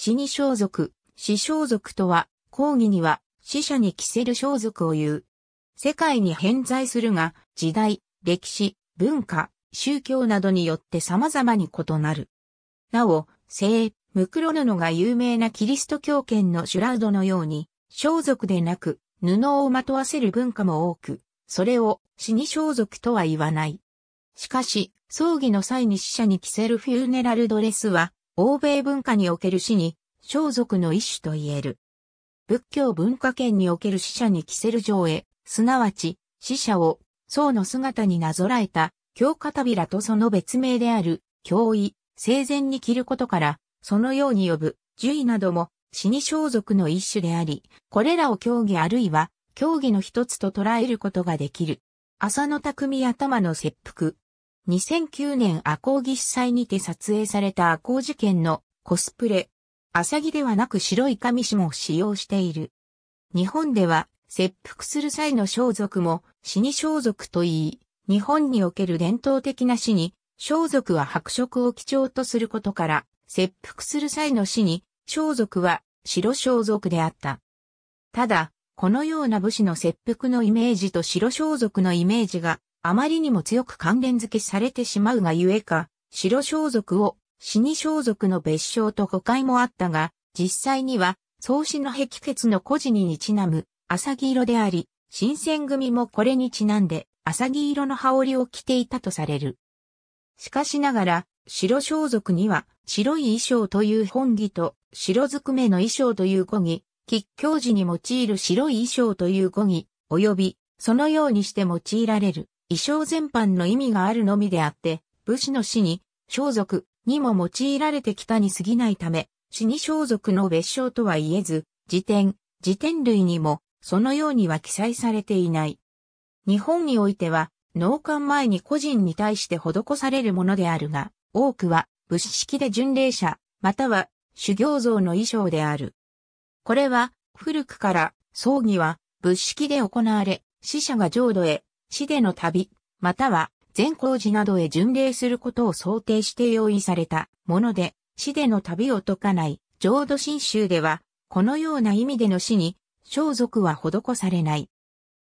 死に装束、死装束とは、講義には死者に着せる装束を言う。世界に偏在するが、時代、歴史、文化、宗教などによって様々に異なる。なお、聖、ムクロ布が有名なキリスト教圏のシュラードのように、装束でなく、布をまとわせる文化も多く、それを死に装束とは言わない。しかし、葬儀の際に死者に着せるフューネラルドレスは、欧米文化における死に、装束の一種と言える。仏教文化圏における死者に着せる上へ、すなわち、死者を、僧の姿になぞらえた、教科扉とその別名である、教位、生前に着ることから、そのように呼ぶ、樹医なども、死に装束の一種であり、これらを教義あるいは、教義の一つと捉えることができる。浅野匠頭の切腹、2009年赤穂義主祭にて撮影された赤穂事件のコスプレ。アサギではなく白い紙紙も使用している。日本では切腹する際の装束も死に装束と言い、日本における伝統的な死に、装束は白色を基調とすることから、切腹する際の死に、装束は白装束であった。ただ、このような武士の切腹のイメージと白装束のイメージがあまりにも強く関連付けされてしまうがゆえか、白装束を死に装束の別称と誤解もあったが、実際には、創始の壁決の孤児にちなむ、浅木色であり、新選組もこれにちなんで、浅木色の羽織を着ていたとされる。しかしながら、白装束には、白い衣装という本義と、白ずくめの衣装という語義、吉祥寺に用いる白い衣装という語義、及び、そのようにして用いられる。衣装全般の意味があるのみであって、武士の死に、装束にも用いられてきたに過ぎないため、死に装束の別称とは言えず、辞典、辞典類にも、そのようには記載されていない。日本においては、納棺前に個人に対して施されるものであるが、多くは、武士式で巡礼者、または、修行像の衣装である。これは、古くから、葬儀は、仏式で行われ、死者が浄土へ市での旅、または善光寺などへ巡礼することを想定して用意されたもので、市での旅を解かない浄土真宗では、このような意味での死に、装束は施されない。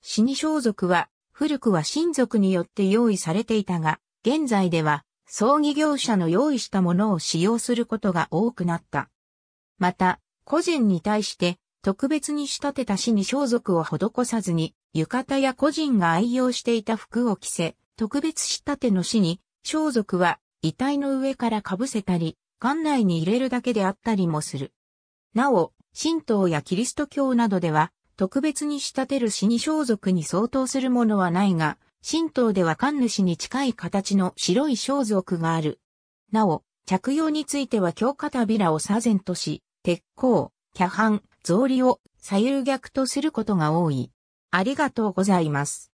死に装束は、古くは親族によって用意されていたが、現在では、葬儀業者の用意したものを使用することが多くなった。また、個人に対して、特別に仕立てた死に装束を施さずに、浴衣や個人が愛用していた服を着せ、特別仕立ての死に、装束は遺体の上から被せたり、館内に入れるだけであったりもする。なお、神道やキリスト教などでは、特別に仕立てる死に装束に相当するものはないが、神道では神主に近い形の白い装束がある。なお、着用については強び扉を左前とし、鉄鋼、キャハン、草履を左右逆とすることが多い。ありがとうございます。